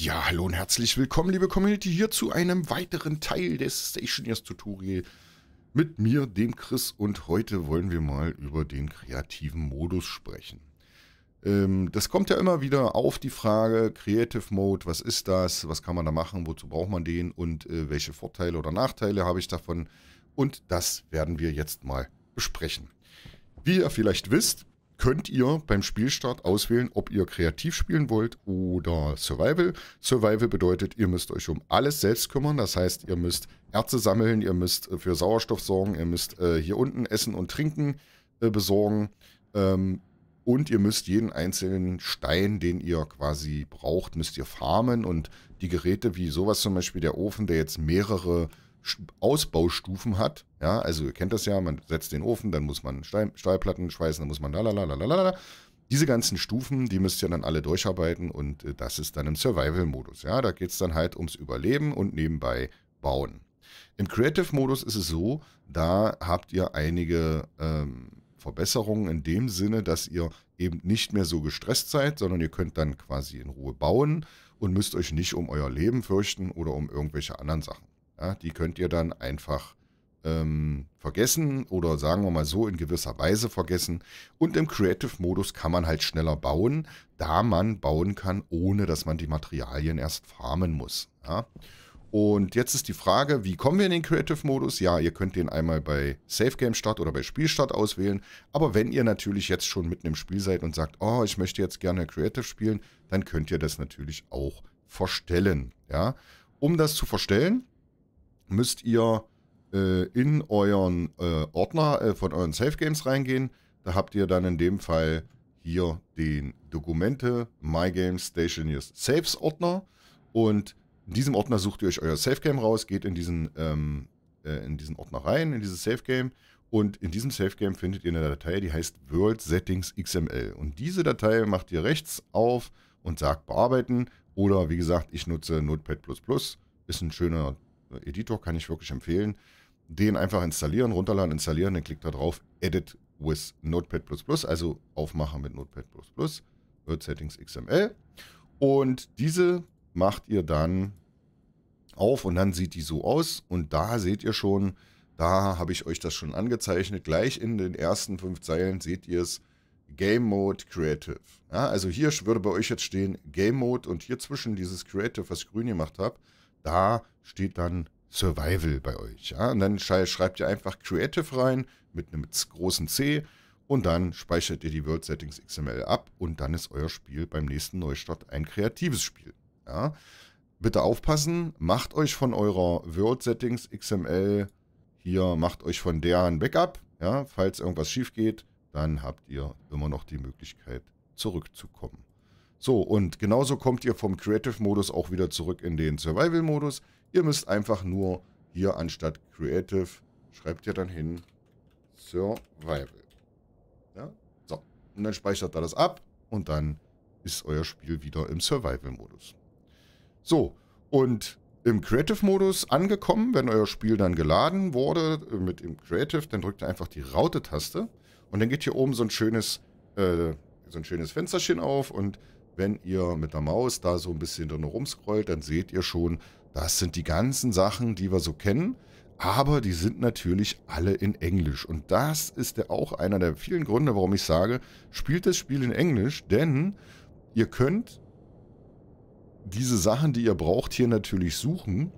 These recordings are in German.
Ja, hallo und herzlich willkommen, liebe Community, hier zu einem weiteren Teil des Stationers Tutorial mit mir, dem Chris, und heute wollen wir mal über den kreativen Modus sprechen. Ähm, das kommt ja immer wieder auf die Frage, Creative Mode, was ist das, was kann man da machen, wozu braucht man den und äh, welche Vorteile oder Nachteile habe ich davon und das werden wir jetzt mal besprechen. Wie ihr vielleicht wisst, könnt ihr beim Spielstart auswählen, ob ihr kreativ spielen wollt oder Survival. Survival bedeutet, ihr müsst euch um alles selbst kümmern. Das heißt, ihr müsst Erze sammeln, ihr müsst äh, für Sauerstoff sorgen, ihr müsst äh, hier unten Essen und Trinken äh, besorgen. Ähm, und ihr müsst jeden einzelnen Stein, den ihr quasi braucht, müsst ihr farmen. Und die Geräte wie sowas zum Beispiel der Ofen, der jetzt mehrere Ausbaustufen hat. Ja, also ihr kennt das ja, man setzt den Ofen, dann muss man Stein, Stahlplatten schweißen, dann muss man lalalala. Diese ganzen Stufen, die müsst ihr dann alle durcharbeiten und äh, das ist dann im Survival-Modus. Ja, da geht es dann halt ums Überleben und nebenbei bauen. Im Creative-Modus ist es so, da habt ihr einige ähm, Verbesserungen in dem Sinne, dass ihr eben nicht mehr so gestresst seid, sondern ihr könnt dann quasi in Ruhe bauen und müsst euch nicht um euer Leben fürchten oder um irgendwelche anderen Sachen. Ja, die könnt ihr dann einfach ähm, vergessen oder sagen wir mal so in gewisser Weise vergessen. Und im Creative-Modus kann man halt schneller bauen, da man bauen kann, ohne dass man die Materialien erst farmen muss. Ja. Und jetzt ist die Frage, wie kommen wir in den Creative-Modus? Ja, ihr könnt den einmal bei Safe Game Start oder bei Spielstart auswählen. Aber wenn ihr natürlich jetzt schon mitten im Spiel seid und sagt, oh, ich möchte jetzt gerne Creative spielen, dann könnt ihr das natürlich auch verstellen. Ja, um das zu verstellen, müsst ihr äh, in euren äh, Ordner äh, von euren Safe Games reingehen. Da habt ihr dann in dem Fall hier den Dokumente My Games Stationers Saves Ordner und in diesem Ordner sucht ihr euch euer Safe Game raus, geht in diesen, ähm, äh, in diesen Ordner rein, in dieses Safe Game und in diesem Safe Game findet ihr eine Datei, die heißt World Settings XML. Und diese Datei macht ihr rechts auf und sagt bearbeiten. Oder wie gesagt, ich nutze Notepad. Ist ein schöner Editor kann ich wirklich empfehlen. Den einfach installieren, runterladen, installieren, dann klickt da drauf Edit with Notepad++, also aufmachen mit Notepad++, Word Settings XML. Und diese macht ihr dann auf und dann sieht die so aus. Und da seht ihr schon, da habe ich euch das schon angezeichnet. Gleich in den ersten fünf Zeilen seht ihr es. Game Mode Creative. Ja, also hier würde bei euch jetzt stehen Game Mode und hier zwischen dieses Creative, was ich grün gemacht habe, da steht dann Survival bei euch. Ja? Und dann schreibt ihr einfach Creative rein mit einem großen C und dann speichert ihr die World Settings XML ab und dann ist euer Spiel beim nächsten Neustart ein kreatives Spiel. Ja? Bitte aufpassen, macht euch von eurer World Settings XML hier, macht euch von der ein Backup. Ja? Falls irgendwas schief geht, dann habt ihr immer noch die Möglichkeit zurückzukommen. So, und genauso kommt ihr vom Creative-Modus auch wieder zurück in den Survival-Modus. Ihr müsst einfach nur hier anstatt Creative, schreibt ihr dann hin Survival. Ja? So, und dann speichert er das ab und dann ist euer Spiel wieder im Survival-Modus. So, und im Creative-Modus angekommen, wenn euer Spiel dann geladen wurde mit dem Creative, dann drückt ihr einfach die Raute-Taste und dann geht hier oben so ein schönes, äh, so ein schönes Fensterchen auf und wenn ihr mit der Maus da so ein bisschen drin rumscrollt, dann seht ihr schon, das sind die ganzen Sachen, die wir so kennen. Aber die sind natürlich alle in Englisch. Und das ist ja auch einer der vielen Gründe, warum ich sage, spielt das Spiel in Englisch, denn ihr könnt diese Sachen, die ihr braucht, hier natürlich suchen.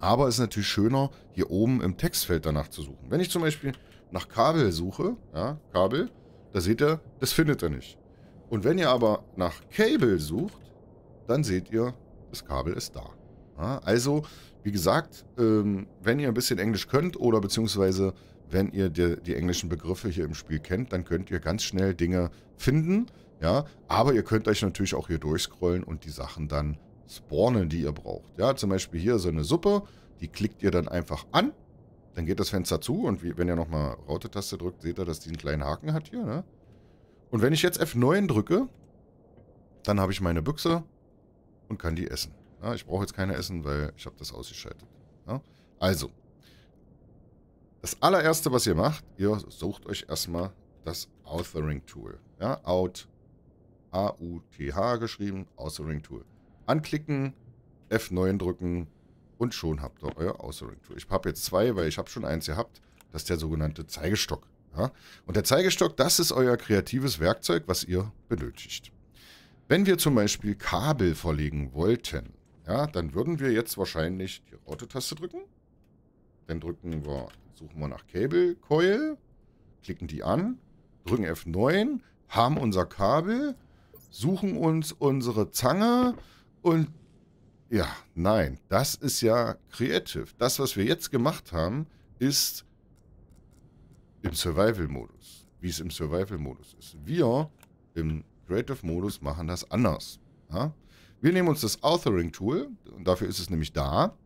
Aber es ist natürlich schöner, hier oben im Textfeld danach zu suchen. Wenn ich zum Beispiel nach Kabel suche, ja, Kabel, da seht ihr, das findet er nicht. Und wenn ihr aber nach Cable sucht, dann seht ihr, das Kabel ist da. Ja, also, wie gesagt, ähm, wenn ihr ein bisschen Englisch könnt oder beziehungsweise wenn ihr die, die, englischen Begriffe hier im Spiel kennt, dann könnt ihr ganz schnell Dinge finden. Ja, aber ihr könnt euch natürlich auch hier durchscrollen und die Sachen dann spawnen, die ihr braucht. Ja, zum Beispiel hier so eine Suppe, die klickt ihr dann einfach an, dann geht das Fenster zu und wie, wenn ihr nochmal Raute-Taste drückt, seht ihr, dass die einen kleinen Haken hat hier, ne? Und wenn ich jetzt F9 drücke, dann habe ich meine Büchse und kann die essen. Ja, ich brauche jetzt keine essen, weil ich habe das ausgeschaltet. Ja? Also, das allererste, was ihr macht, ihr sucht euch erstmal das Authoring Tool. Ja, out, A-U-T-H geschrieben, Authoring Tool. Anklicken, F9 drücken und schon habt ihr euer Authoring Tool. Ich habe jetzt zwei, weil ich habe schon eins gehabt. Das ist der sogenannte Zeigestock. Ja? Und der Zeigestock, das ist euer kreatives Werkzeug, was ihr benötigt. Wenn wir zum Beispiel Kabel verlegen wollten, ja, dann würden wir jetzt wahrscheinlich die Raute-Taste drücken. Dann drücken wir, suchen wir nach Cable Coil, klicken die an, drücken F9, haben unser Kabel, suchen uns unsere Zange und ja, nein, das ist ja kreativ. Das, was wir jetzt gemacht haben, ist im Survival-Modus. Wie es im Survival-Modus ist. Wir im Creative-Modus machen das anders. Ja? Wir nehmen uns das Authoring-Tool, und dafür ist es nämlich da,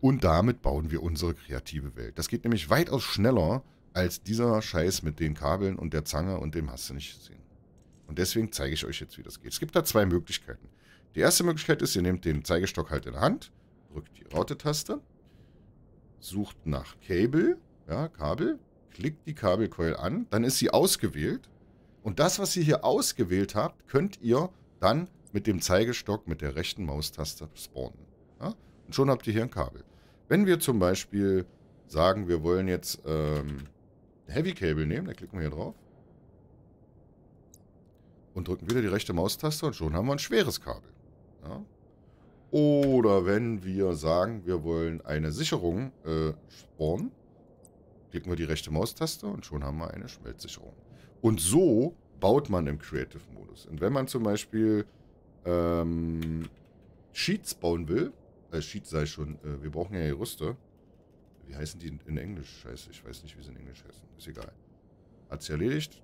und damit bauen wir unsere kreative Welt. Das geht nämlich weitaus schneller als dieser Scheiß mit den Kabeln und der Zange und dem hast du nicht gesehen. Und deswegen zeige ich euch jetzt, wie das geht. Es gibt da zwei Möglichkeiten. Die erste Möglichkeit ist, ihr nehmt den Zeigestock halt in der Hand, drückt die Raute-Taste, sucht nach Cable, ja, Kabel, Klickt die Kabelcoil an, dann ist sie ausgewählt. Und das, was ihr hier ausgewählt habt, könnt ihr dann mit dem Zeigestock mit der rechten Maustaste spawnen. Ja? Und schon habt ihr hier ein Kabel. Wenn wir zum Beispiel sagen, wir wollen jetzt ähm, Heavy Cable nehmen, dann klicken wir hier drauf. Und drücken wieder die rechte Maustaste und schon haben wir ein schweres Kabel. Ja? Oder wenn wir sagen, wir wollen eine Sicherung äh, spawnen, Klicken wir die rechte Maustaste und schon haben wir eine Schmelzsicherung. Und so baut man im Creative-Modus. Und wenn man zum Beispiel ähm, Sheets bauen will, äh, Sheets sei schon, äh, wir brauchen ja Gerüste. Wie heißen die in, in Englisch? Scheiße, ich weiß nicht, wie sie in Englisch heißen. Ist egal. Hat sie erledigt.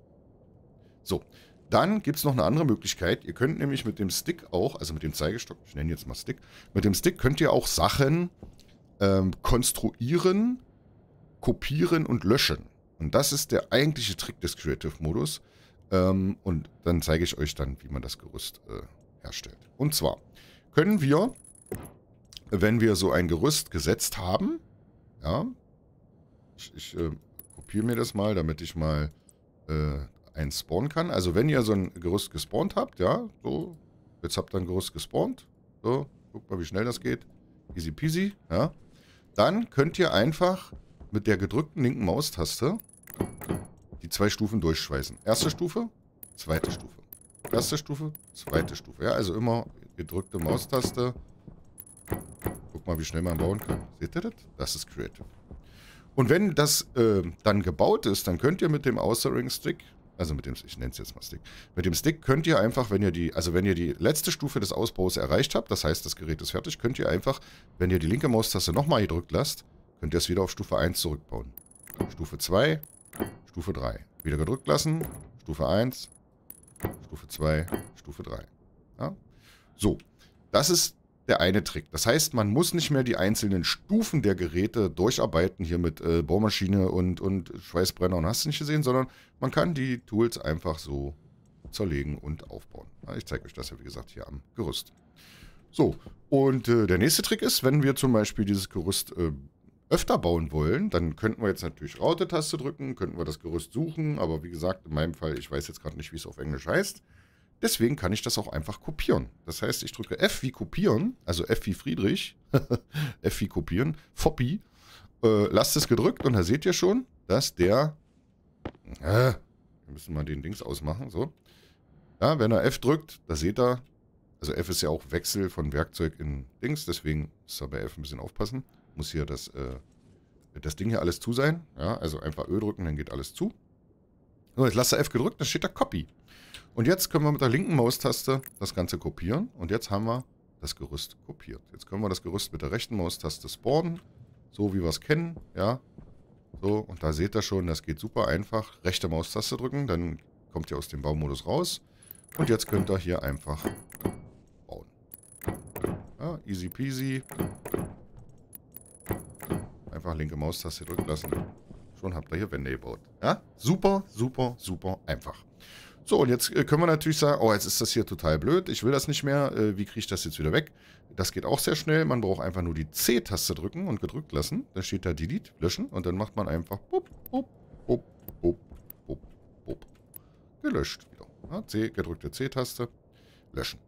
So, dann gibt es noch eine andere Möglichkeit. Ihr könnt nämlich mit dem Stick auch, also mit dem Zeigestock, ich nenne jetzt mal Stick, mit dem Stick könnt ihr auch Sachen ähm, konstruieren, kopieren und löschen. Und das ist der eigentliche Trick des Creative-Modus. Ähm, und dann zeige ich euch dann, wie man das Gerüst äh, herstellt. Und zwar können wir, wenn wir so ein Gerüst gesetzt haben, ja, ich, ich äh, kopiere mir das mal, damit ich mal äh, eins spawnen kann. Also wenn ihr so ein Gerüst gespawnt habt, ja, so, jetzt habt ihr ein Gerüst gespawnt, so, guckt mal, wie schnell das geht, easy peasy, ja, dann könnt ihr einfach mit der gedrückten linken Maustaste die zwei Stufen durchschweißen. Erste Stufe, zweite Stufe. Erste Stufe, zweite Stufe. Ja, also immer gedrückte Maustaste. Guck mal, wie schnell man bauen kann. Seht ihr das? Das ist Creative. Und wenn das äh, dann gebaut ist, dann könnt ihr mit dem Außering Stick, also mit dem, ich nenne es jetzt mal Stick, mit dem Stick könnt ihr einfach, wenn ihr die, also wenn ihr die letzte Stufe des Ausbaus erreicht habt, das heißt, das Gerät ist fertig, könnt ihr einfach, wenn ihr die linke Maustaste nochmal gedrückt lasst, könnt ihr es wieder auf Stufe 1 zurückbauen. Stufe 2, Stufe 3. Wieder gedrückt lassen, Stufe 1, Stufe 2, Stufe 3. Ja? So, das ist der eine Trick. Das heißt, man muss nicht mehr die einzelnen Stufen der Geräte durcharbeiten, hier mit äh, Bohrmaschine und, und Schweißbrenner und hast du nicht gesehen, sondern man kann die Tools einfach so zerlegen und aufbauen. Ja, ich zeige euch das ja, wie gesagt, hier am Gerüst. So, und äh, der nächste Trick ist, wenn wir zum Beispiel dieses Gerüst äh, öfter bauen wollen, dann könnten wir jetzt natürlich Raute-Taste drücken, könnten wir das Gerüst suchen, aber wie gesagt, in meinem Fall, ich weiß jetzt gerade nicht, wie es auf Englisch heißt. Deswegen kann ich das auch einfach kopieren. Das heißt, ich drücke F wie kopieren, also F wie Friedrich, F wie kopieren, Foppy, äh, lasst es gedrückt und da seht ihr schon, dass der, äh, wir müssen mal den Dings ausmachen, so. Ja, wenn er F drückt, da seht ihr, also F ist ja auch Wechsel von Werkzeug in Dings, deswegen muss er bei F ein bisschen aufpassen muss hier das, äh, das Ding hier alles zu sein. Ja, also einfach Ö drücken, dann geht alles zu. So, jetzt lasse F gedrückt, dann steht da Copy. Und jetzt können wir mit der linken Maustaste das Ganze kopieren. Und jetzt haben wir das Gerüst kopiert. Jetzt können wir das Gerüst mit der rechten Maustaste spawnen. So wie wir es kennen. Ja. So, und da seht ihr schon, das geht super einfach. Rechte Maustaste drücken, dann kommt ihr aus dem Baumodus raus. Und jetzt könnt ihr hier einfach bauen. Ja, easy peasy einfach linke Maustaste drücken lassen. Schon habt ihr hier Wände gebaut. Ja? Super, super, super einfach. So, und jetzt äh, können wir natürlich sagen, oh, jetzt ist das hier total blöd, ich will das nicht mehr, äh, wie kriege ich das jetzt wieder weg? Das geht auch sehr schnell, man braucht einfach nur die C-Taste drücken und gedrückt lassen. Dann steht da Delete, löschen und dann macht man einfach bup, bup, bup, bup, bup, bup. gelöscht wieder. Ja, C, gedrückte C-Taste, löschen.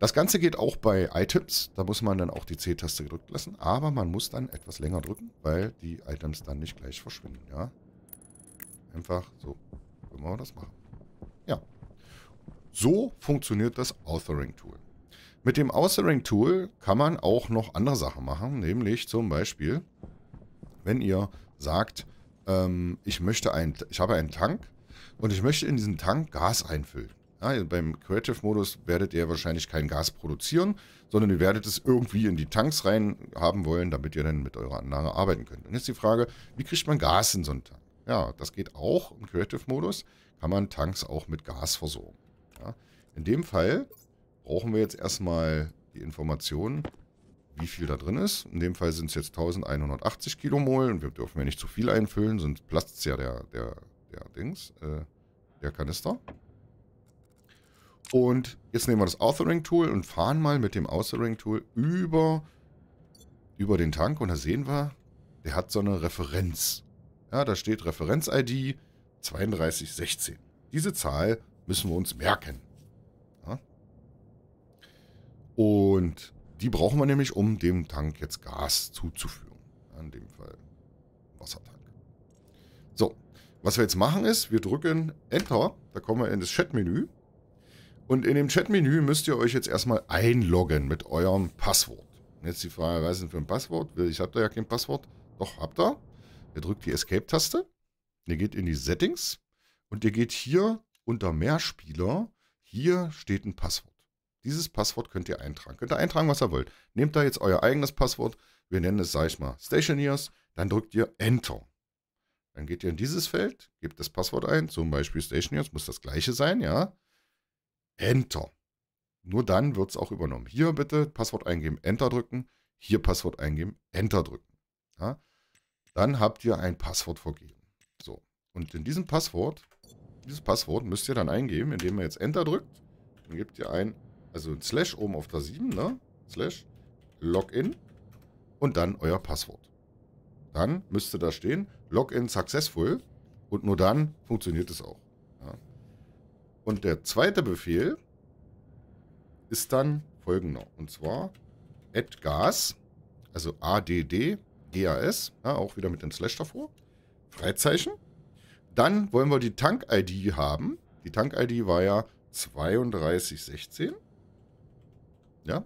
Das Ganze geht auch bei Items. Da muss man dann auch die C-Taste gedrückt lassen. Aber man muss dann etwas länger drücken, weil die Items dann nicht gleich verschwinden. Ja, Einfach so. Können wir das machen. Ja. So funktioniert das Authoring-Tool. Mit dem Authoring-Tool kann man auch noch andere Sachen machen. Nämlich zum Beispiel, wenn ihr sagt, ähm, ich, möchte ein, ich habe einen Tank und ich möchte in diesen Tank Gas einfüllen. Ah, beim Creative-Modus werdet ihr wahrscheinlich kein Gas produzieren, sondern ihr werdet es irgendwie in die Tanks rein haben wollen, damit ihr dann mit eurer Anlage arbeiten könnt. Und jetzt die Frage, wie kriegt man Gas in so einen Tank? Ja, das geht auch im Creative-Modus, kann man Tanks auch mit Gas versorgen. Ja, in dem Fall brauchen wir jetzt erstmal die Informationen, wie viel da drin ist. In dem Fall sind es jetzt 1180 Kilomol und wir dürfen ja nicht zu viel einfüllen, sonst platzt ja der, der, der Dings, äh, der Kanister. Und jetzt nehmen wir das Authoring-Tool und fahren mal mit dem Authoring-Tool über, über den Tank. Und da sehen wir, der hat so eine Referenz. Ja, da steht Referenz-ID 3216. Diese Zahl müssen wir uns merken. Ja. Und die brauchen wir nämlich, um dem Tank jetzt Gas zuzuführen. In dem Fall Wassertank. So, was wir jetzt machen ist, wir drücken Enter, da kommen wir in das Chat-Menü und in dem Chatmenü müsst ihr euch jetzt erstmal einloggen mit eurem Passwort. Und jetzt die Frage, was ist denn für ein Passwort? Ich habe da ja kein Passwort. Doch, habt ihr. Ihr drückt die Escape-Taste. Ihr geht in die Settings. Und ihr geht hier unter Mehrspieler. Hier steht ein Passwort. Dieses Passwort könnt ihr eintragen. Könnt ihr eintragen, was ihr wollt. Nehmt da jetzt euer eigenes Passwort. Wir nennen es, sag ich mal, Stationeers. Dann drückt ihr Enter. Dann geht ihr in dieses Feld, gebt das Passwort ein, zum Beispiel Stationeers, muss das gleiche sein, ja. Enter. Nur dann wird es auch übernommen. Hier bitte Passwort eingeben, Enter drücken. Hier Passwort eingeben, Enter drücken. Ja? Dann habt ihr ein Passwort vergeben. So. Und in diesem Passwort, dieses Passwort müsst ihr dann eingeben, indem ihr jetzt Enter drückt. Dann gebt ihr ein, also ein Slash oben auf der 7, ne? Slash, Login und dann euer Passwort. Dann müsste da stehen, Login successful und nur dann funktioniert es auch. Und der zweite Befehl ist dann folgender. Und zwar @gas, also ADD, GAS, ja, auch wieder mit dem Slash davor, Freizeichen. Dann wollen wir die Tank-ID haben. Die Tank-ID war ja 3216. Ja.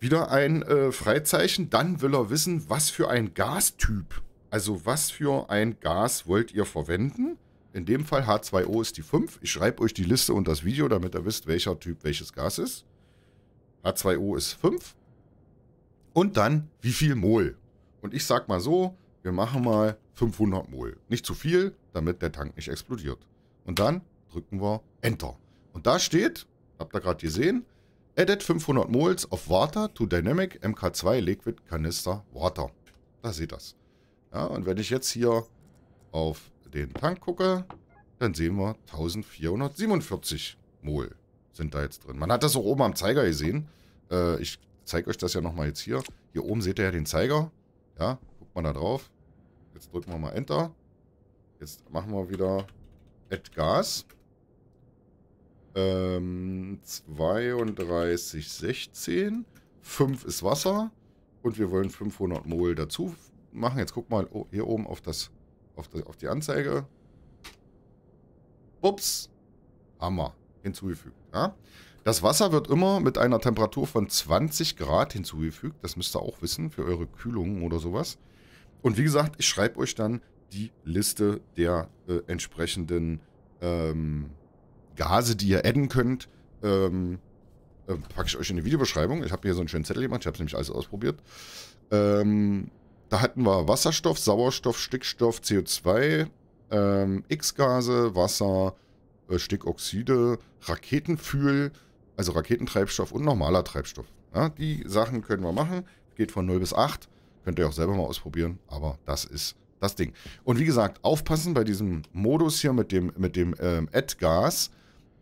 Wieder ein äh, Freizeichen. Dann will er wissen, was für ein Gastyp, also was für ein Gas wollt ihr verwenden. In dem Fall H2O ist die 5. Ich schreibe euch die Liste und das Video, damit ihr wisst, welcher Typ welches Gas ist. H2O ist 5. Und dann, wie viel Mol? Und ich sag mal so, wir machen mal 500 Mol. Nicht zu viel, damit der Tank nicht explodiert. Und dann drücken wir Enter. Und da steht, habt ihr gerade gesehen, Edit 500 Mols of Water to Dynamic MK2 Liquid Canister Water. Da seht ihr das. Ja, und wenn ich jetzt hier auf den Tank gucke, dann sehen wir 1447 Mol sind da jetzt drin. Man hat das auch oben am Zeiger gesehen. Äh, ich zeige euch das ja nochmal jetzt hier. Hier oben seht ihr ja den Zeiger. Ja, guckt man da drauf. Jetzt drücken wir mal Enter. Jetzt machen wir wieder Add Gas. Ähm, 32, 16. 5 ist Wasser. Und wir wollen 500 Mol dazu machen. Jetzt guck mal hier oben auf das auf die, auf die Anzeige. Ups. Hammer. Hinzugefügt. Ja? Das Wasser wird immer mit einer Temperatur von 20 Grad hinzugefügt. Das müsst ihr auch wissen für eure Kühlung oder sowas. Und wie gesagt, ich schreibe euch dann die Liste der äh, entsprechenden ähm, Gase, die ihr adden könnt. Ähm, äh, packe ich euch in die Videobeschreibung. Ich habe hier so einen schönen Zettel gemacht. Ich habe es nämlich alles ausprobiert. Ähm, da hatten wir Wasserstoff, Sauerstoff, Stickstoff, CO2, ähm, X-Gase, Wasser, äh, Stickoxide, Raketenfühl, also Raketentreibstoff und normaler Treibstoff. Ja, die Sachen können wir machen. Geht von 0 bis 8. Könnt ihr auch selber mal ausprobieren, aber das ist das Ding. Und wie gesagt, aufpassen bei diesem Modus hier mit dem, mit dem ähm, Ad-Gas.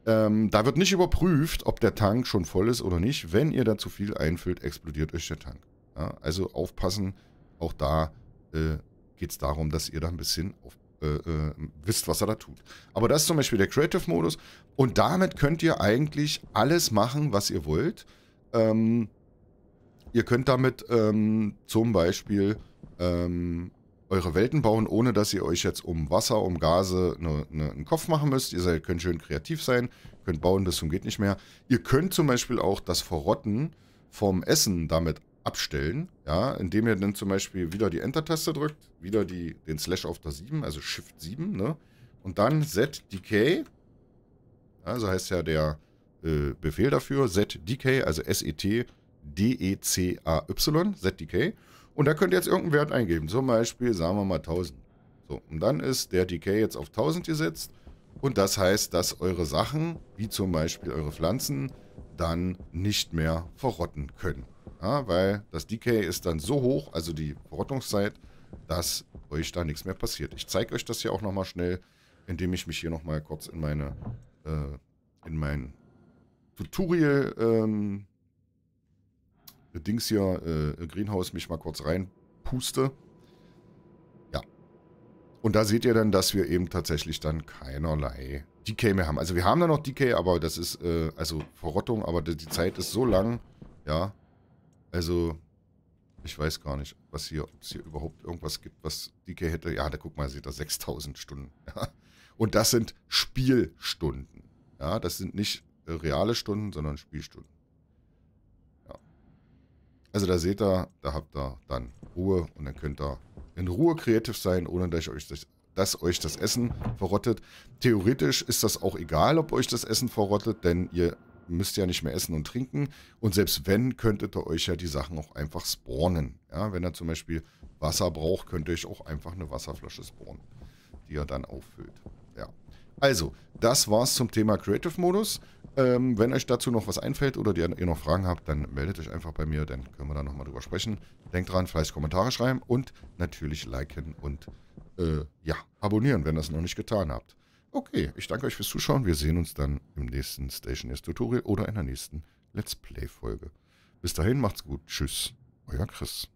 Ähm, da wird nicht überprüft, ob der Tank schon voll ist oder nicht. Wenn ihr da zu viel einfüllt, explodiert euch der Tank. Ja, also aufpassen, auch da äh, geht es darum, dass ihr da ein bisschen auf, äh, äh, wisst, was er da tut. Aber das ist zum Beispiel der Creative-Modus. Und damit könnt ihr eigentlich alles machen, was ihr wollt. Ähm, ihr könnt damit ähm, zum Beispiel ähm, eure Welten bauen, ohne dass ihr euch jetzt um Wasser, um Gase ne, ne, einen Kopf machen müsst. Ihr seid, könnt schön kreativ sein, könnt bauen bis zum geht nicht mehr. Ihr könnt zum Beispiel auch das Verrotten vom Essen damit abstellen, ja, indem ihr dann zum Beispiel wieder die Enter-Taste drückt, wieder die, den Slash auf der 7, also Shift 7, ne? Und dann ZDK, also heißt ja der äh, Befehl dafür, ZDK, also e e S-E-T-D-E-C-A-Y, ZDK. Und da könnt ihr jetzt irgendeinen Wert eingeben, zum Beispiel, sagen wir mal 1000. So, und dann ist der Decay jetzt auf 1000 gesetzt. Und das heißt, dass eure Sachen, wie zum Beispiel eure Pflanzen, dann nicht mehr verrotten können. Ja, weil das Decay ist dann so hoch, also die Verrottungszeit, dass euch da nichts mehr passiert. Ich zeige euch das hier auch nochmal schnell, indem ich mich hier nochmal kurz in meine, äh, in mein Tutorial, ähm, Dings hier, äh, Greenhouse, mich mal kurz reinpuste. Ja. Und da seht ihr dann, dass wir eben tatsächlich dann keinerlei Decay mehr haben. Also wir haben da noch Decay, aber das ist, äh, also Verrottung, aber die Zeit ist so lang, ja, also, ich weiß gar nicht, was hier, ob es hier überhaupt irgendwas gibt, was DK hätte. Ja, da guck mal, seht da 6000 Stunden. Ja. Und das sind Spielstunden. Ja, das sind nicht äh, reale Stunden, sondern Spielstunden. Ja. Also da seht ihr, da habt ihr dann Ruhe und dann könnt ihr in Ruhe kreativ sein, ohne dass euch das, dass euch das Essen verrottet. Theoretisch ist das auch egal, ob euch das Essen verrottet, denn ihr müsst ihr ja nicht mehr essen und trinken. Und selbst wenn, könntet ihr euch ja die Sachen auch einfach spawnen. Ja, wenn ihr zum Beispiel Wasser braucht, könnt ihr euch auch einfach eine Wasserflasche spawnen, die ihr dann auffüllt. Ja. Also, das war's zum Thema Creative Modus. Ähm, wenn euch dazu noch was einfällt oder ihr noch Fragen habt, dann meldet euch einfach bei mir, dann können wir da nochmal drüber sprechen. Denkt dran, fleißig Kommentare schreiben und natürlich liken und äh, ja, abonnieren, wenn ihr es noch nicht getan habt. Okay, ich danke euch fürs Zuschauen. Wir sehen uns dann im nächsten Station S Tutorial oder in der nächsten Let's Play Folge. Bis dahin, macht's gut. Tschüss, euer Chris.